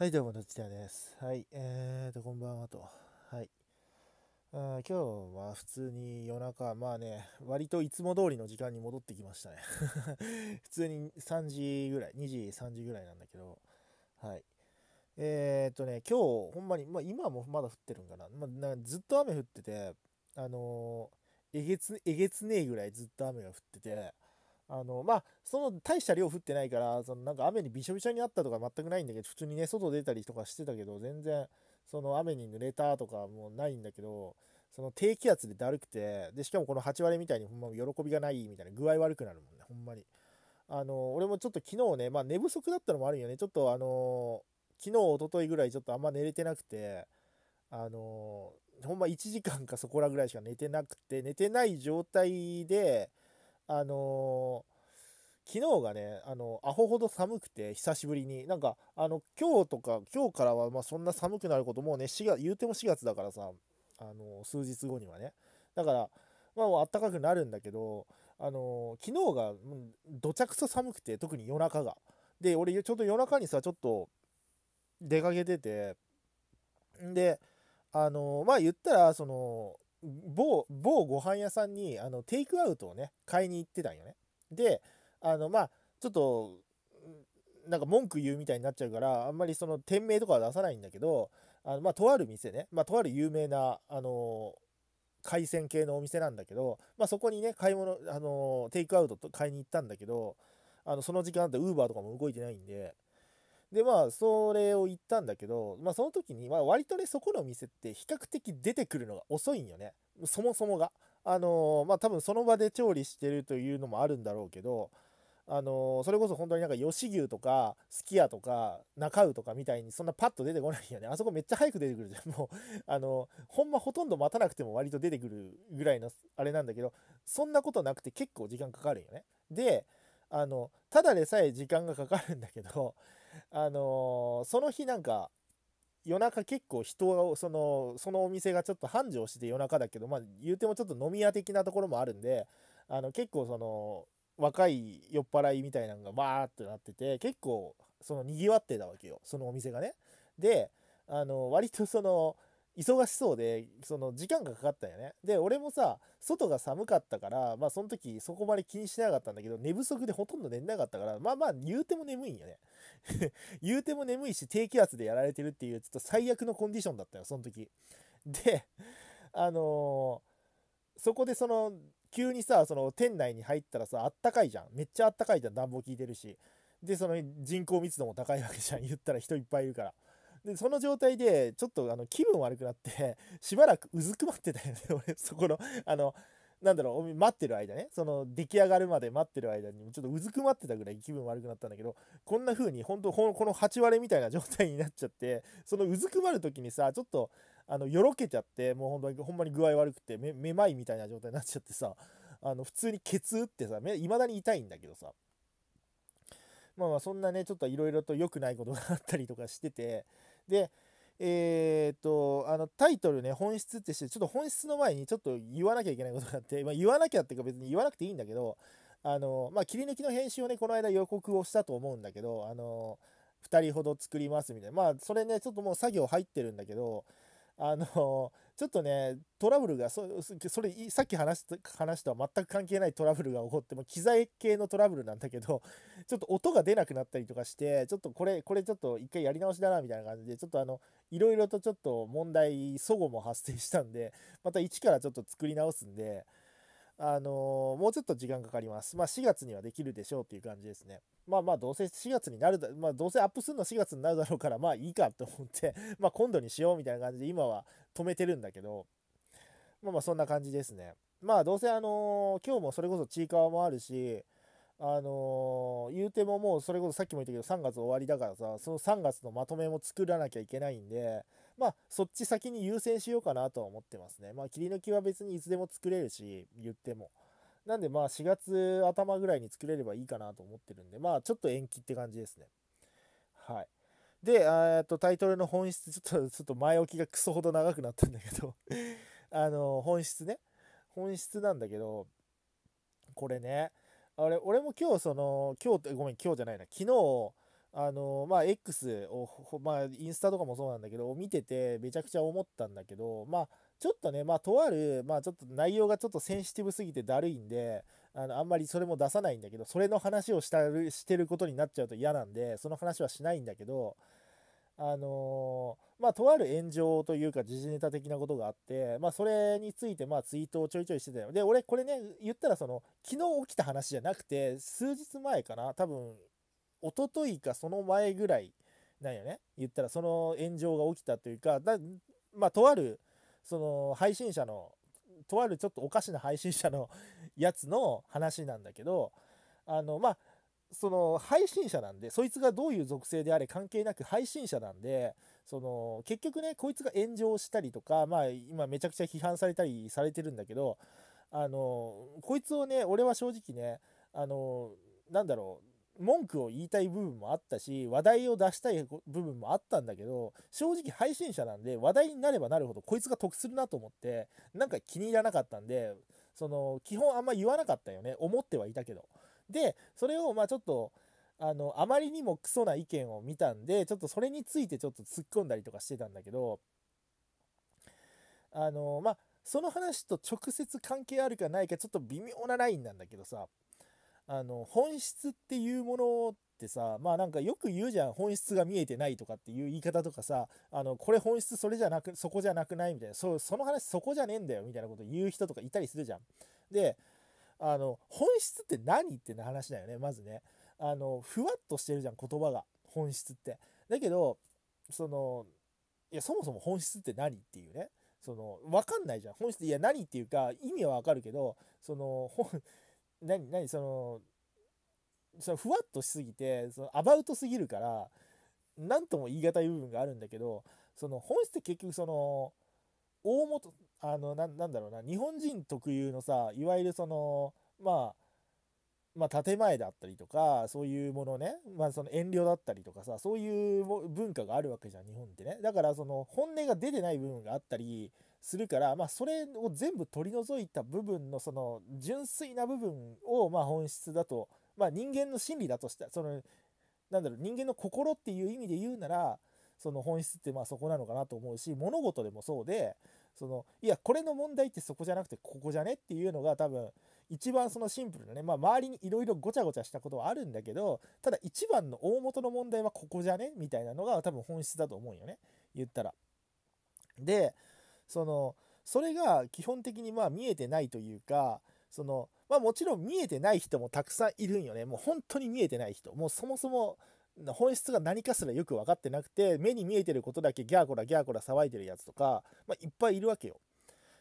はい、どうも、どちらです。はい、えーと、こんばんはと。はい。今日は普通に夜中、まあね、割といつも通りの時間に戻ってきましたね。普通に3時ぐらい、2時、3時ぐらいなんだけど、はい。えーとね、今日、ほんまに、まあ、今もまだ降ってるんかな。まあ、なずっと雨降ってて、あのー、えげつ、えげつねえぐらいずっと雨が降ってて、あのまあその大した量降ってないからそのなんか雨にびしょびしょになったとか全くないんだけど普通にね外出たりとかしてたけど全然その雨に濡れたとかもないんだけどその低気圧でだるくてでしかもこの8割みたいにほんま喜びがないみたいな具合悪くなるもんねほんまにあの俺もちょっと昨日ねまあ寝不足だったのもあるよねちょっとあの昨日一昨日ぐらいちょっとあんま寝れてなくてあのほんま1時間かそこらぐらいしか寝てなくて寝てない状態であのー、昨日がね、あの、アホほど寒くて、久しぶりに。なんか、あの、今日とか、今日からは、まそんな寒くなること、もうね、4月、言うても4月だからさ、あのー、数日後にはね。だから、まあ、もう暖かくなるんだけど、あのー、昨日が、どちゃくそ寒くて、特に夜中が。で、俺、ちょうど夜中にさ、ちょっと、出かけてて、で、あのまあ言ったら、その、某某ご飯屋さんにあのテイクアウトをね買いに行ってたんよねであのまあちょっとなんか文句言うみたいになっちゃうからあんまりその店名とかは出さないんだけどあのまあとある店ね、まあ、とある有名なあの海鮮系のお店なんだけど、まあ、そこにね買い物あのテイクアウトと買いに行ったんだけどあのその時間だってウーバーとかも動いてないんででまあそれを言ったんだけど、まあ、その時に、まあ、割とねそこのお店って比較的出てくるのが遅いんよねそもそもが。あのー、まあ多分その場で調理してるというのもあるんだろうけど、あのー、それこそ本当になんか吉牛とかすき家とか中尾とかみたいにそんなパッと出てこないよねあそこめっちゃ早く出てくるじゃんもうあのー、ほんまほとんど待たなくても割と出てくるぐらいのあれなんだけどそんなことなくて結構時間かかるよねであのただでさえ時間がかかるんだけどあのー、その日なんか、夜中結構人がその、そのお店がちょっと繁盛して夜中だけど、まあ、言うてもちょっと飲み屋的なところもあるんで、あの、結構その、若い酔っ払いみたいなのがバーってなってて、結構、その、賑わってたわけよ、そのお店がね。で、あの、割とその、忙しそうで、その時間がかかったよね。で、俺もさ、外が寒かったから、まあその時そこまで気にしなかったんだけど、寝不足でほとんど寝れなかったから、まあまあ言うても眠いんよね。言うても眠いし、低気圧でやられてるっていう、ちょっと最悪のコンディションだったよ、その時。で、あのー、そこでその、急にさ、その店内に入ったらさ、あったかいじゃん。めっちゃあったかいじゃん、暖房効いてるし。で、その人口密度も高いわけじゃん。言ったら人いっぱいいるから。で、その状態で、ちょっとあの気分悪くなって、しばらくうずくまってたよね、俺、そこの、あの、なんだろう、待ってる間ね、その出来上がるまで待ってる間に、ちょっとうずくまってたぐらい気分悪くなったんだけど、こんな風に、本当この8割みたいな状態になっちゃって、そのうずくまる時にさ、ちょっと、あの、よろけちゃって、もう本当に、ほんまに具合悪くて、め、めまいみたいな状態になっちゃってさ、あの、普通にケツ打ってさ、いまだに痛いんだけどさ、まあまあ、そんなね、ちょっといろいろと良くないことがあったりとかしてて、で、えー、っと、あの、タイトルね、本質ってして、ちょっと本質の前にちょっと言わなきゃいけないことがあって、まあ、言わなきゃっていうか別に言わなくていいんだけど、あの、まあ、切り抜きの編集をね、この間予告をしたと思うんだけど、あの、2人ほど作りますみたいな。まあ、それね、ちょっともう作業入ってるんだけど、あの、ちょっとね、トラブルが、そそれ、さっき話した話とは全く関係ないトラブルが起こって、も機材系のトラブルなんだけど、ちょっと音が出なくなったりとかして、ちょっとこれ、これちょっと一回やり直しだな、みたいな感じで、ちょっとあの、いろいろとちょっと問題、齟齬も発生したんで、また一からちょっと作り直すんで、あのもうちょっと時間かかります。まあ、4月にはできるでしょうっていう感じですね。まあまあ、どうせ4月になるだ、まあ、どうせアップするの4月になるだろうから、まあいいかと思って まあ今度にしようみたいな感じで今は止めてるんだけど、まあまあそんな感じですね。まあどうせあのー、今日もそれこそちいかわもあるし、あのー、言うてももうそれこそさっきも言ったけど3月終わりだからさ、その3月のまとめも作らなきゃいけないんで、まあ、そっち先に優先しようかなとは思ってますね。まあ、切り抜きは別にいつでも作れるし、言っても。なんで、まあ、4月頭ぐらいに作れればいいかなと思ってるんで、まあ、ちょっと延期って感じですね。はい。で、えっと、タイトルの本質、ちょっと、ちょっと前置きがクソほど長くなったんだけど あの、本質ね。本質なんだけど、これね、あれ、俺も今日、その、今日って、ごめん、今日じゃないな、昨日、あのまあ X を、まあ、インスタとかもそうなんだけど見ててめちゃくちゃ思ったんだけどまあちょっとねまあとあるまあちょっと内容がちょっとセンシティブすぎてだるいんであのあんまりそれも出さないんだけどそれの話をしたるしてることになっちゃうと嫌なんでその話はしないんだけどあのまあとある炎上というか時事ネタ的なことがあってまあそれについてまあツイートをちょいちょいしてたよで俺これね言ったらその昨日起きた話じゃなくて数日前かな多分一昨日かその前ぐらいなんよね言ったらその炎上が起きたというかだまあとあるその配信者のとあるちょっとおかしな配信者のやつの話なんだけどあのまあその配信者なんでそいつがどういう属性であれ関係なく配信者なんでその結局ねこいつが炎上したりとかまあ今めちゃくちゃ批判されたりされてるんだけどあのこいつをね俺は正直ねあのなんだろう文句を言いたい部分もあったし話題を出したい部分もあったんだけど正直配信者なんで話題になればなるほどこいつが得するなと思ってなんか気に入らなかったんでその基本あんま言わなかったよね思ってはいたけどでそれをまあちょっとあのあまりにもクソな意見を見たんでちょっとそれについてちょっと突っ込んだりとかしてたんだけどあのまあその話と直接関係あるかないかちょっと微妙なラインなんだけどさあの本質っていうものってさまあなんかよく言うじゃん本質が見えてないとかっていう言い方とかさあのこれ本質それじゃなくそこじゃなくないみたいなそその話そこじゃねえんだよみたいなこと言う人とかいたりするじゃん。であの本質って何って話だよねまずね。あのふわっとしてるじゃん言葉が本質って。だけどそのいやそもそも本質って何っていうねその分かんないじゃん本質いや何っていうか意味は分かるけどその本何何そのそのふわっとしすぎてそのアバウトすぎるから何とも言い難い部分があるんだけどその本質って結局その大元あのななんだろうな日本人特有のさいわゆるそのまあまあ、建前だったりとかそういうものね、まあ、その遠慮だったりとかさそういう文化があるわけじゃん日本ってねだからその本音が出てない部分があったりするから、まあ、それを全部取り除いた部分のその純粋な部分をま本質だと、まあ、人間の心理だとしたそのなんだろう人間の心っていう意味で言うならその本質ってまあそこなのかなと思うし物事でもそうでそのいやこれの問題ってそこじゃなくてここじゃねっていうのが多分一番そのシンプルなね、まあ、周りにいろいろごちゃごちゃしたことはあるんだけどただ一番の大元の問題はここじゃねみたいなのが多分本質だと思うよね言ったら。でそのそれが基本的にまあ見えてないというかそのまあもちろん見えてない人もたくさんいるんよねもう本当に見えてない人もうそもそも本質が何かすらよく分かってなくて目に見えてることだけギャーコラギャーコラ騒いでるやつとか、まあ、いっぱいいるわけよ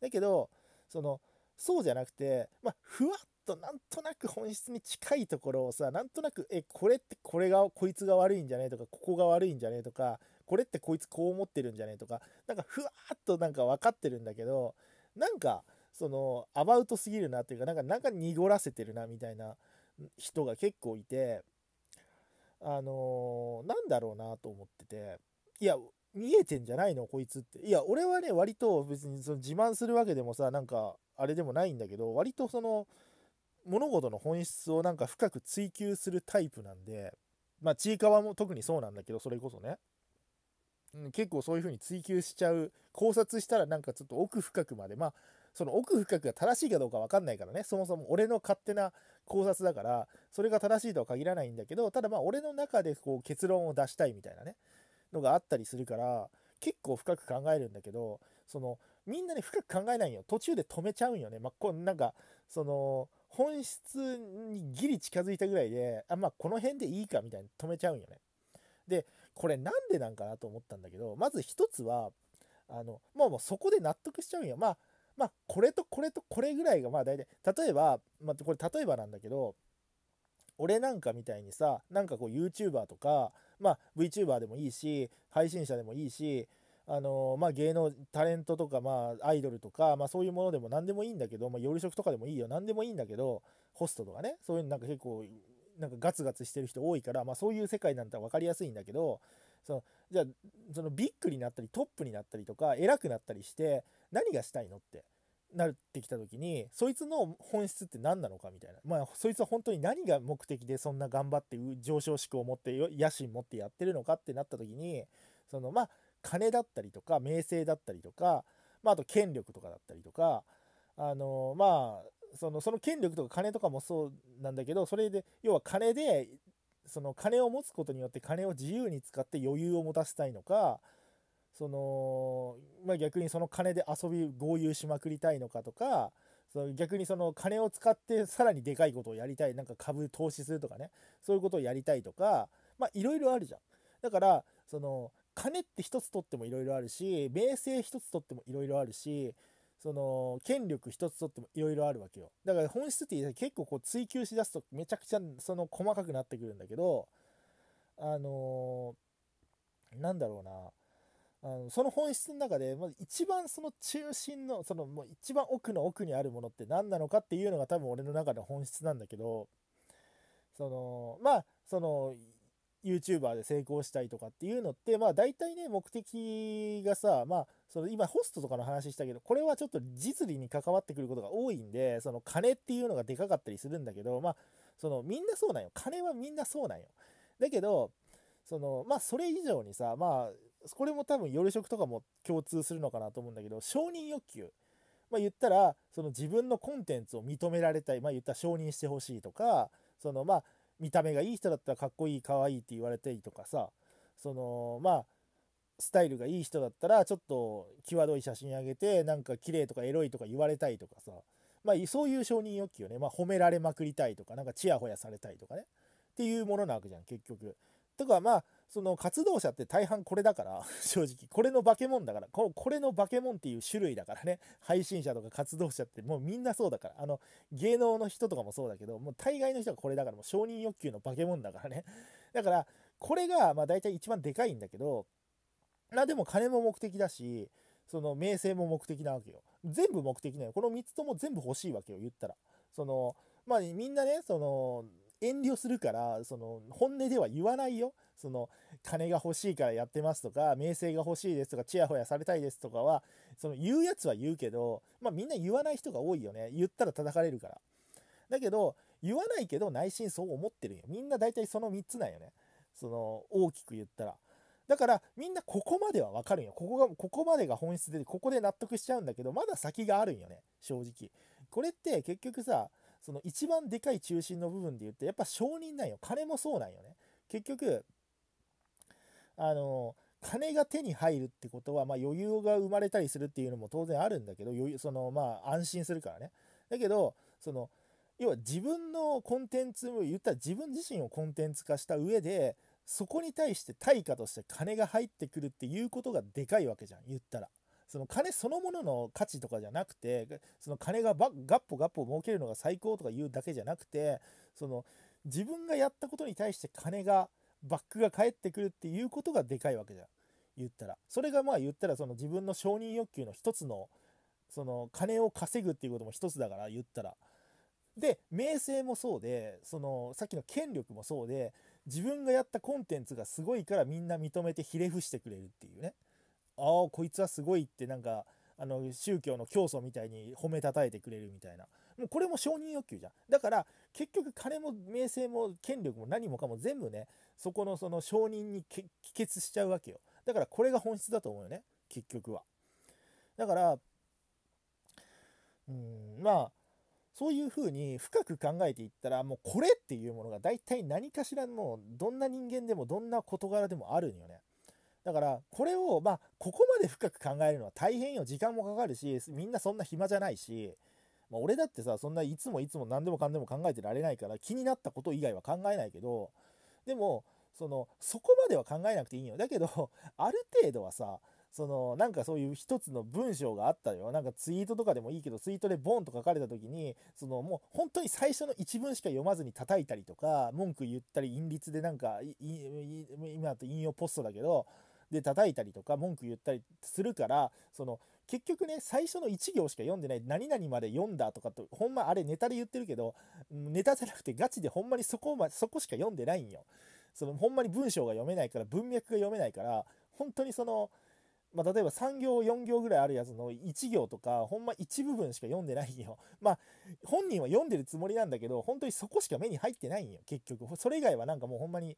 だけどそのそうじゃなくて、まあ、ふわっとなんとなく本質に近いところをさなんとなくえこれってこれがこいつが悪いんじゃねえとかここが悪いんじゃねえとかこれってこいつこう思ってるんじゃねとかなんかふわっとなんか分かってるんだけどなんかそのアバウトすぎるなというかなんかなんか濁らせてるなみたいな人が結構いてあのー、なんだろうなと思ってていや見えてんじゃないのこいつっていや俺はね割と別にその自慢するわけでもさなんかあれでもないんだけど割とその物事の本質をなんか深く追求するタイプなんでまあちいかわも特にそうなんだけどそれこそねうん、結構そういうふうに追求しちゃう考察したらなんかちょっと奥深くまでまあその奥深くが正しいかどうか分かんないからねそもそも俺の勝手な考察だからそれが正しいとは限らないんだけどただまあ俺の中でこう結論を出したいみたいなねのがあったりするから結構深く考えるんだけどそのみんなね深く考えないよ途中で止めちゃうんよね。まあ、こなんかその本質にギリ近づいたぐらいであまあこの辺でいいかみたいに止めちゃうんよね。でこれなんでなんかなと思ったんだけどまず一つはあのもうもうそこで納得しちゃうんよまあまあこれとこれとこれぐらいがまあ大体例えば、まあ、これ例えばなんだけど俺なんかみたいにさなんかこう YouTuber とか、まあ、VTuber でもいいし配信者でもいいしあのまあ、芸能タレントとか、まあ、アイドルとか、まあ、そういうものでも何でもいいんだけど、まあ、夜食とかでもいいよ何でもいいんだけどホストとかねそういうなんか結構なんかガツガツしてる人多いから、まあ、そういう世界なんて分かりやすいんだけどそのじゃあそのビッグになったりトップになったりとか偉くなったりして何がしたいのってなってきた時にそいつの本質って何なのかみたいなまあそいつは本当に何が目的でそんな頑張って上昇志向を持って野心持ってやってるのかってなった時にそのまあ金だったりとか名声だったりとか、まあ、あと権力とかだったりとかあのまあそのその権力とか金とかもそうなんだけどそれで要は金でその金を持つことによって金を自由に使って余裕を持たせたいのかその、まあ、逆にその金で遊び豪遊しまくりたいのかとかその逆にその金を使ってさらにでかいことをやりたいなんか株投資するとかねそういうことをやりたいとかまあいろいろあるじゃん。だからその金って一つ取ってもいろいろあるし名声一つ取ってもいろいろあるしその権力一つとってもいろいろあるわけよだから本質って結構こう追求しだすとめちゃくちゃその細かくなってくるんだけどあのー、なんだろうなあのその本質の中で、ま、一番その中心のそのもう一番奥の奥にあるものって何なのかっていうのが多分俺の中の本質なんだけどそのまあその YouTuber で成功したいとかっていうのって、まあ大体ね、目的がさ、まあ、その今ホストとかの話したけど、これはちょっと実利に関わってくることが多いんで、その金っていうのがでかかったりするんだけど、まあ、そのみんなそうなんよ。金はみんなそうなんよ。だけど、その、まあそれ以上にさ、まあ、これも多分夜食とかも共通するのかなと思うんだけど、承認欲求。まあ言ったら、その自分のコンテンツを認められたい、まあ言ったら承認してほしいとか、そのまあ、見た目がいい人だったらかっこいいかわいって言われたりとかさそのまあスタイルがいい人だったらちょっと際どい写真あげてなんか綺麗とかエロいとか言われたいとかさまあそういう承認欲求ね、まあ、褒められまくりたいとかなんかちやほやされたいとかねっていうものなわけじゃん結局。とかまあその活動者って大半これだから、正直。これの化け物だからこ、これの化け物っていう種類だからね。配信者とか活動者ってもうみんなそうだから。あの、芸能の人とかもそうだけど、もう大概の人がこれだから、もう承認欲求の化け物だからね。だから、これが、まあ大体一番でかいんだけど、まあでも金も目的だし、その名声も目的なわけよ。全部目的なのよ。この3つとも全部欲しいわけよ、言ったら。その、まあ、みんなね、その、遠慮するからその本音では言わないよその金が欲しいからやってますとか名声が欲しいですとかちやほやされたいですとかはその言うやつは言うけど、まあ、みんな言わない人が多いよね言ったら叩かれるからだけど言わないけど内心そう思ってるよみんな大体その3つなんよねその大きく言ったらだからみんなここまではわかるんよここがここまでが本質でここで納得しちゃうんだけどまだ先があるんよね正直これって結局さその一番でかい中心の部分で言ってやっぱ承認なんよ金もそうなんよね結局あの金が手に入るってことは、まあ、余裕が生まれたりするっていうのも当然あるんだけど余裕そのまあ安心するからねだけどその要は自分のコンテンツを言ったら自分自身をコンテンツ化した上でそこに対して対価として金が入ってくるっていうことがでかいわけじゃん言ったらその金そのものの価値とかじゃなくてその金がばガッポガッポ儲けるのが最高とか言うだけじゃなくてその自分がやったことに対して金がバックが返ってくるっていうことがでかいわけじゃん言ったらそれがまあ言ったらその自分の承認欲求の一つのその金を稼ぐっていうことも一つだから言ったら。で名声もそうでそのさっきの権力もそうで自分がやったコンテンツがすごいからみんな認めてひれ伏してくれるっていうね。あこいつはすごいってなんかあの宗教の教祖みたいに褒めたたえてくれるみたいなもうこれも承認欲求じゃんだから結局金も名声も権力も何もかも全部ねそこのその承認に帰結しちゃうわけよだからこれが本質だと思うよね結局はだからうんまあそういうふうに深く考えていったらもうこれっていうものが大体何かしらもうどんな人間でもどんな事柄でもあるんよねだからこれをまあここまで深く考えるのは大変よ時間もかかるしみんなそんな暇じゃないし、まあ、俺だってさそんないつもいつも何でもかんでも考えてられないから気になったこと以外は考えないけどでもそのそこまでは考えなくていいよだけどある程度はさそのなんかそういう一つの文章があったよなんかツイートとかでもいいけどツイートでボンと書かれた時にそのもう本当に最初の一文しか読まずに叩いたりとか文句言ったり韻律でなんか今だと引用ポストだけどで叩いたりとか文句言ったりするからその結局ね最初の1行しか読んでない何々まで読んだとかとほんまあれネタで言ってるけどネタじゃなくてガチでほんまにそこ,、ま、そこしか読んでないんよ。そのほんまに文章が読めないから文脈が読めないから本当にその、まあ、例えば3行4行ぐらいあるやつの1行とかほんま一部分しか読んでないんよ まあ本人は読んでるつもりなんだけど本当にそこしか目に入ってないんよ結局それ以外はなんかもうほんまに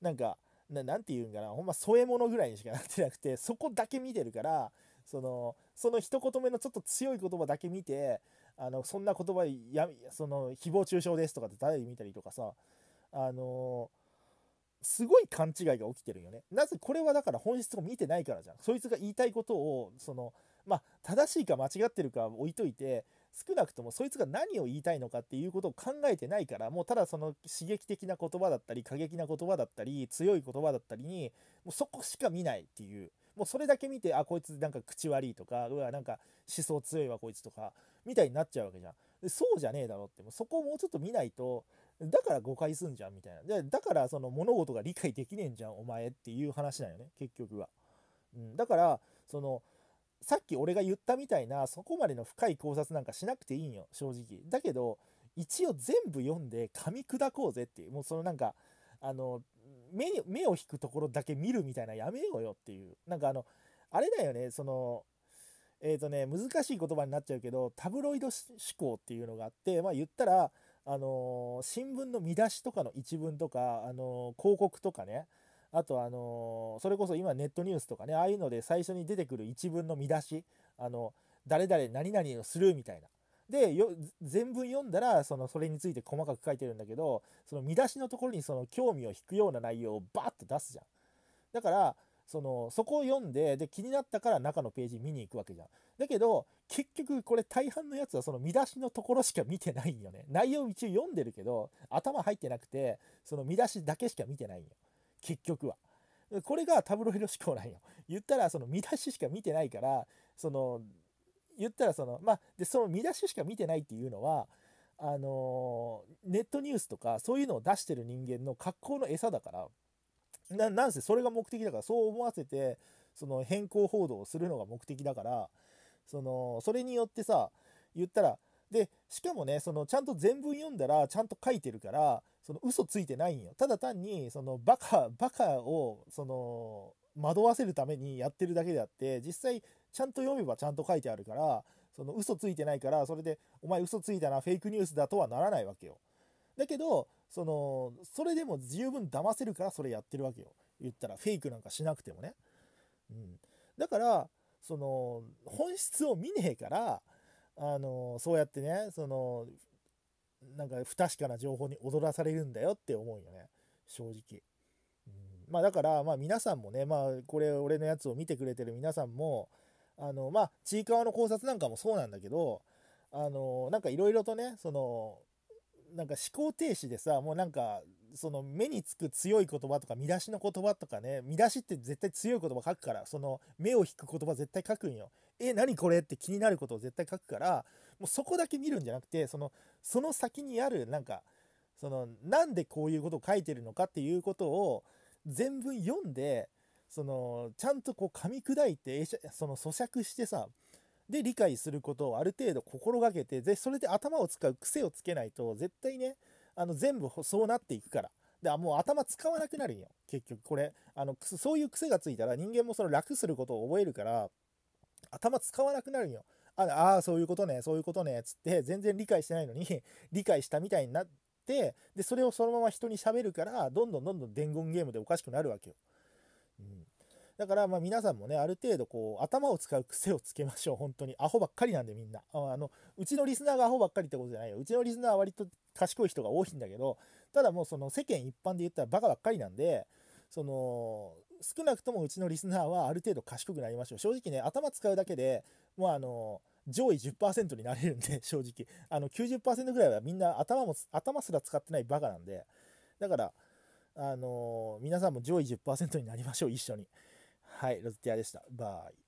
なんかななんて言うんかなほんま添え物ぐらいにしかなってなくて そこだけ見てるからそのその一言目のちょっと強い言葉だけ見てあのそんな言葉やその誹謗中傷ですとかって誰見たりとかさあのすごい勘違いが起きてるよね。なぜこれはだから本質を見てないからじゃん。そいつが言いたいことをそのまあ正しいか間違ってるか置いといて少なくともそいつが何を言いたいのかっていうことを考えてないからもうただその刺激的な言葉だったり過激な言葉だったり強い言葉だったりにもうそこしか見ないっていうもうそれだけ見てあこいつなんか口悪いとかうわなんか思想強いわこいつとかみたいになっちゃうわけじゃんでそうじゃねえだろってもうそこをもうちょっと見ないとだから誤解すんじゃんみたいなでだからその物事が理解できねえんじゃんお前っていう話なんよね結局は、うん、だからそのさっき俺が言ったみたいなそこまでの深い考察なんかしなくていいんよ正直だけど一応全部読んで噛み砕こうぜっていうもうそのなんかあの目目を引くところだけ見るみたいなやめようよっていうなんかあのあれだよねそのえっ、ー、とね難しい言葉になっちゃうけどタブロイド思考っていうのがあってまあ言ったらあの新聞の見出しとかの一文とかあの広告とかねあとあのそれこそ今ネットニュースとかねああいうので最初に出てくる一文の見出しあの誰々何々をするみたいな。でよ全文読んだらそのそれについて細かく書いてるんだけどその見出しのところにその興味を引くような内容をバーっと出すじゃん。だからそのそこを読んでで気になったから中のページ見に行くわけじゃん。だけど結局これ大半のやつはその見出しのところしか見てないんよね。内容一応読んでるけど頭入ってなくてその見出しだけしか見てないんよ。結局は。これがタブロイド思考なんよ。言ったらその見出ししか見てないからその言ったらそのまあでその見出ししか見てないっていうのはあのネットニュースとかそういうのを出してる人間の格好の餌だからななんせそれが目的だからそう思わせてその変更報道をするのが目的だからそのそれによってさ言ったらでしかもねそのちゃんと全文読んだらちゃんと書いてるからその嘘ついてないんよ。ただ単に、そのバカ、バカを、その、惑わせるためにやってるだけであって、実際、ちゃんと読めばちゃんと書いてあるから、その嘘ついてないから、それで、お前嘘ついたな、フェイクニュースだとはならないわけよ。だけど、その、それでも十分騙せるからそれやってるわけよ。言ったら、フェイクなんかしなくてもね。うん。だから、その、本質を見ねえから、あの、そうやってね、その、なんか不確かな情報に踊らされるんだよって思うよね正直、うん、まあだからまあ皆さんもねまあこれ俺のやつを見てくれてる皆さんもあのまあちいかわの考察なんかもそうなんだけどあのなんかいろいろとねそのなんか思考停止でさもうなんかその目につく強い言葉とか見出しの言葉とかね見出しって絶対強い言葉書くからその目を引く言葉絶対書くんよえ何これって気になることを絶対書くからもうそこだけ見るんじゃなくてそのその先にあるなんかそのなんでこういうことを書いてるのかっていうことを全文読んでそのちゃんとこう噛み砕いてその咀嚼してさで理解することをある程度心がけてでそれで頭を使う癖をつけないと絶対ねあの全部そうなっていくからでもう頭使わなくなるんよ結局これあのそういう癖がついたら人間もその楽することを覚えるから頭使わなくなるんよああそういうことねそういうことねっつって全然理解してないのに 理解したみたいになってでそれをそのまま人に喋るからどんどんどんどん伝言ゲームでおかしくなるわけよ。うんだからまあ皆さんもねある程度こう頭を使う癖をつけましょう本当にアホばっかりなんでみんなあのうちのリスナーがアホばっかりってことじゃないようちのリスナーは割と賢い人が多いんだけどただもうその世間一般で言ったらバカばっかりなんでその少なくともうちのリスナーはある程度賢くなりましょう正直ね頭使うだけでまああの上位10%になれるんで 正直あの90%ぐらいはみんな頭も頭すら使ってないバカなんでだからあの皆さんも上位10%になりましょう一緒にはいロズティアでしたバイ